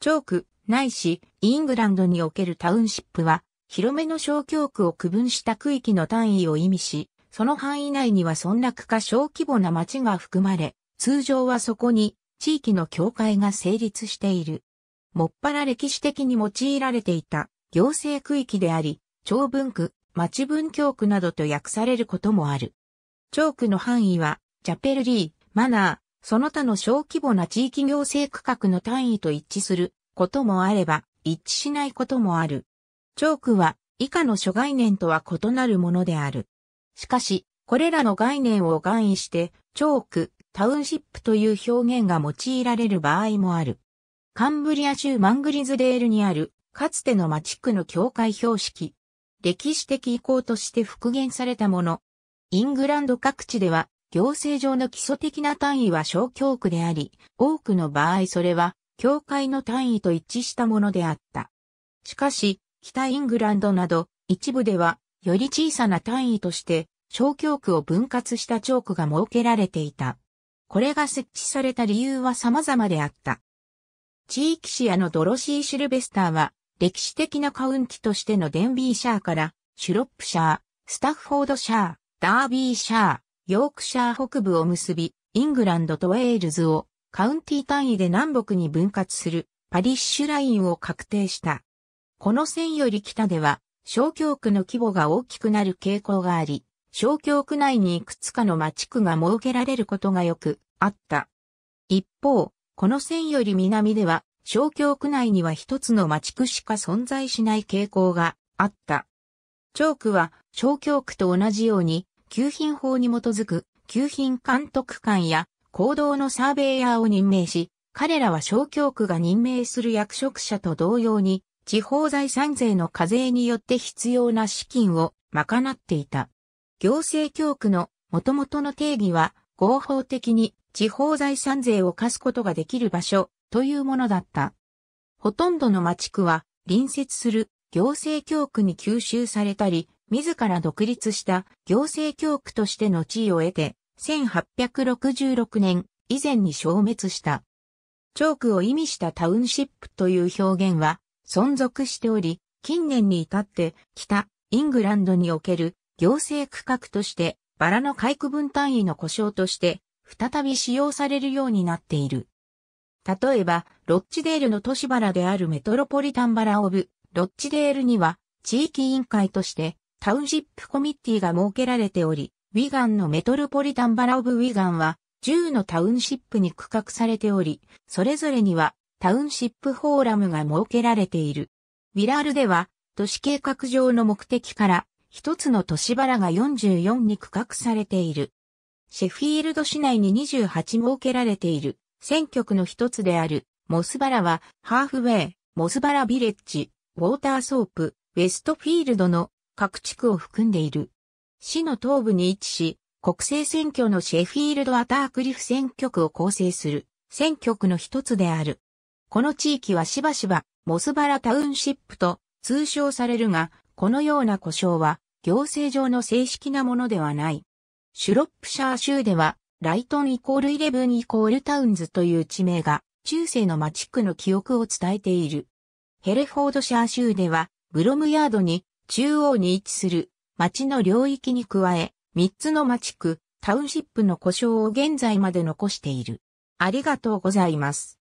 チョーク、ないし、イングランドにおけるタウンシップは、広めの小教区を区分した区域の単位を意味し、その範囲内には村落か小規模な町が含まれ、通常はそこに地域の教会が成立している。もっぱら歴史的に用いられていた行政区域であり、長文区、町文教区などと訳されることもある。ー区の範囲は、チャペルリー、マナー、その他の小規模な地域行政区画の単位と一致することもあれば、一致しないこともある。ー区は以下の諸概念とは異なるものである。しかし、これらの概念を含意して、ー区、タウンシップという表現が用いられる場合もある。カンブリア州マングリズデールにある、かつての町区の境界標識。歴史的遺構として復元されたもの。イングランド各地では、行政上の基礎的な単位は小教区であり、多くの場合それは、教会の単位と一致したものであった。しかし、北イングランドなど、一部では、より小さな単位として、小教区を分割したチョークが設けられていた。これが設置された理由は様々であった。地域シアのドロシー・シルベスターは、歴史的なカウンティとしてのデンビーシャーから、シュロップシャー、スタッフォードシャー、ダービーシャー、ヨークシャー北部を結び、イングランドとウェールズをカウンティ単位で南北に分割するパリッシュラインを確定した。この線より北では、小教区の規模が大きくなる傾向があり、小教区内にいくつかの町区が設けられることがよくあった。一方、この線より南では、小教区内には一つの町区しか存在しない傾向があった。チョークは小教区と同じように給品法に基づく、給品監督官や行動のサーベイヤーを任命し、彼らは小教区が任命する役職者と同様に、地方財産税の課税によって必要な資金を賄っていた。行政教区の元々の定義は、合法的に地方財産税を課すことができる場所というものだった。ほとんどの町区は隣接する行政教区に吸収されたり、自ら独立した行政教区としての地位を得て、1866年以前に消滅した。チョークを意味したタウンシップという表現は存続しており、近年に至って北イングランドにおける行政区画としてバラの回区分単位の故障として再び使用されるようになっている。例えば、ロッチデールの都市バラであるメトロポリタンバラオブ、ロッチデールには地域委員会としてタウンシップコミッティが設けられており、ウィガンのメトロポリタンバラオブウィガンは10のタウンシップに区画されており、それぞれにはタウンシップフォーラムが設けられている。ウィラールでは都市計画上の目的から一つの都市バラが44に区画されている。シェフィールド市内に28設けられている選挙区の一つであるモスバラはハーフウェイ、モスバラビレッジ、ウォーターソープ、ウェストフィールドの各地区を含んでいる。市の東部に位置し、国政選挙のシェフィールド・アタークリフ選挙区を構成する選挙区の一つである。この地域はしばしばモスバラタウンシップと通称されるが、このような呼称は行政上の正式なものではない。シュロップシャー州では、ライトンイコールイレブンイコールタウンズという地名が、中世の町区の記憶を伝えている。ヘレフォードシャー州では、ブロムヤードに中央に位置する町の領域に加え、3つの町区、タウンシップの故障を現在まで残している。ありがとうございます。